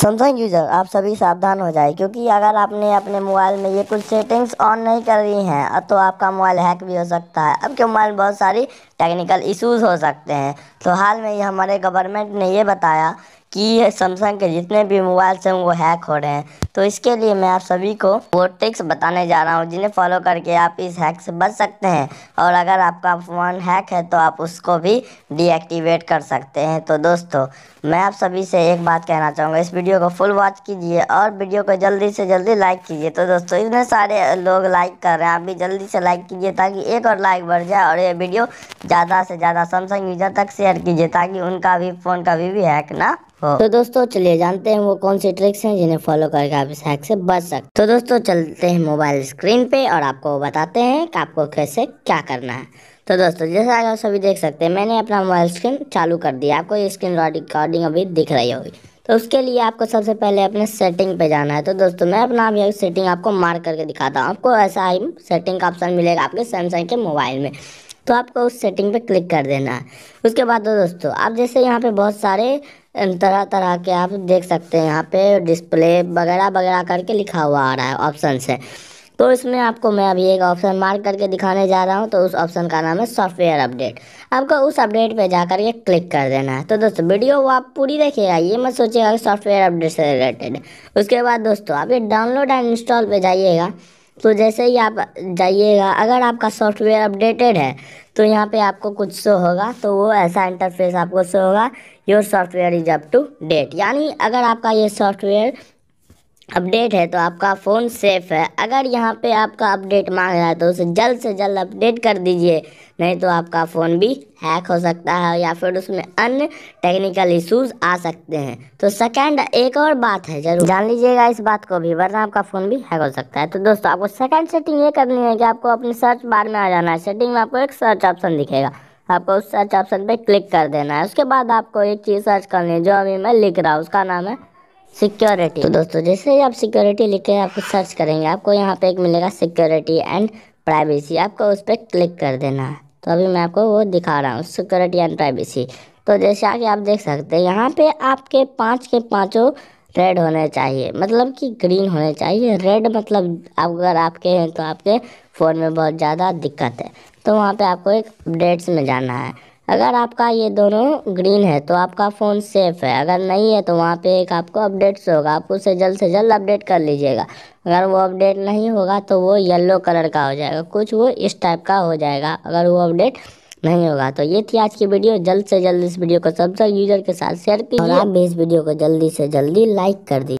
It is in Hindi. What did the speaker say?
सैमसंग यूज़र आप सभी सावधान हो जाए क्योंकि अगर आपने अपने मोबाइल में ये कुछ सेटिंग्स ऑन नहीं कर रही हैं तो आपका मोबाइल हैक भी हो सकता है आपके मोबाइल में बहुत सारी टेक्निकल इश्यूज हो सकते हैं तो हाल में ही हमारे गवर्नमेंट ने ये बताया कि सैमसंग के जितने भी मोबाइल्स हैं वो हैक हो रहे हैं तो इसके लिए मैं आप सभी को वो ट्रिक्स बताने जा रहा हूँ जिन्हें फॉलो करके आप इस हैक से बच सकते हैं और अगर आपका फ़ोन हैक है तो आप उसको भी डीएक्टिवेट कर सकते हैं तो दोस्तों मैं आप सभी से एक बात कहना चाहूँगा इस वीडियो को फुल वॉच कीजिए और वीडियो को जल्दी से जल्दी लाइक कीजिए तो दोस्तों इतने सारे लोग लाइक कर रहे हैं आप भी जल्दी से लाइक कीजिए ताकि एक और लाइक बढ़ जाए और ये वीडियो ज़्यादा से ज़्यादा सैमसंग यूजर तक शेयर कीजिए ताकि उनका भी फ़ोन कभी भी हैक ना हाँ। तो दोस्तों चलिए जानते हैं वो कौन सी ट्रिक्स हैं जिन्हें फॉलो करके आप इस हैक से बच सकते तो दोस्तों चलते हैं मोबाइल स्क्रीन पे और आपको बताते हैं कि आपको कैसे क्या करना है तो दोस्तों जैसा आप सभी देख सकते हैं मैंने अपना मोबाइल स्क्रीन चालू कर दिया आपको ये स्क्रीन रिकॉर्डिंग अभी दिख रही होगी तो उसके लिए आपको सबसे पहले अपने सेटिंग पे जाना है तो दोस्तों मैं अपना अभी सेटिंग आपको मार्क करके दिखाता हूँ आपको ऐसा ही सेटिंग का ऑप्शन मिलेगा आपके सैमसंग के मोबाइल में तो आपको उस सेटिंग पे क्लिक कर देना है उसके बाद दोस्तों आप जैसे यहाँ पे बहुत सारे तरह तरह के आप देख सकते हैं यहाँ पे डिस्प्ले वगैरह वगैरह करके लिखा हुआ आ रहा है ऑप्शन से तो इसमें आपको मैं अभी एक ऑप्शन मार्क करके दिखाने जा रहा हूँ तो उस ऑप्शन का नाम है सॉफ्टवेयर अपडेट आपको उस अपडेट पे जा करके क्लिक कर देना है तो दोस्तों वीडियो वो आप पूरी देखिएगा ये मत सोचिएगा कि सॉफ्टवेयर अपडेट से रिलेटेड उसके बाद दोस्तों आप ये डाउनलोड एंड इंस्टॉल पर जाइएगा तो जैसे ही आप जाइएगा अगर आपका सॉफ्टवेयर अपडेटेड है तो यहाँ पे आपको कुछ शो होगा तो वो ऐसा इंटरफेस आपको शो होगा your software is up to date यानी अगर आपका ये सॉफ्टवेयर अपडेट है तो आपका फ़ोन सेफ़ है अगर यहाँ पे आपका अपडेट मांग रहा है तो उसे जल्द से जल्द अपडेट कर दीजिए नहीं तो आपका फ़ोन भी हैक हो सकता है या फिर उसमें अन्य टेक्निकल इश्यूज आ सकते हैं तो सेकंड एक और बात है जरूर जान लीजिएगा इस बात को भी वरना आपका फ़ोन भी हैक हो सकता है तो दोस्तों आपको सेकेंड सेटिंग ये करनी है कि आपको अपने सर्च बार में आ जाना है सेटिंग में आपको एक सर्च ऑप्शन दिखेगा आपको उस सर्च ऑप्शन पर क्लिक कर देना है उसके बाद आपको एक चीज़ सर्च करनी है जो अभी मैं लिख रहा हूँ उसका नाम है सिक्योरिटी तो दोस्तों जैसे ही आप सिक्योरिटी लिखे आपको सर्च करेंगे आपको यहाँ पे एक मिलेगा सिक्योरिटी एंड प्राइवेसी आपको उस पर क्लिक कर देना है तो अभी मैं आपको वो दिखा रहा हूँ सिक्योरिटी एंड प्राइवेसी तो जैसे आगे आप देख सकते हैं यहाँ पे आपके पाँच के पाँचों रेड होने चाहिए मतलब कि ग्रीन होने चाहिए रेड मतलब अगर आपके हैं तो आपके फ़ोन में बहुत ज़्यादा दिक्कत है तो वहाँ पर आपको एक अपडेट्स में जाना है अगर आपका ये दोनों ग्रीन है तो आपका फ़ोन सेफ़ है अगर नहीं है तो वहाँ पे एक आपको अपडेट्स होगा आप उसे जल्द से जल्द अपडेट कर लीजिएगा अगर वो अपडेट नहीं होगा तो वो येलो कलर का हो जाएगा कुछ वो इस टाइप का हो जाएगा अगर वो अपडेट नहीं होगा तो ये थी आज की वीडियो जल्द से जल्द इस वीडियो को सबसे यूजर के साथ शेयर कीजिए आप भी इस वीडियो को जल्दी से जल्दी लाइक कर दीजिए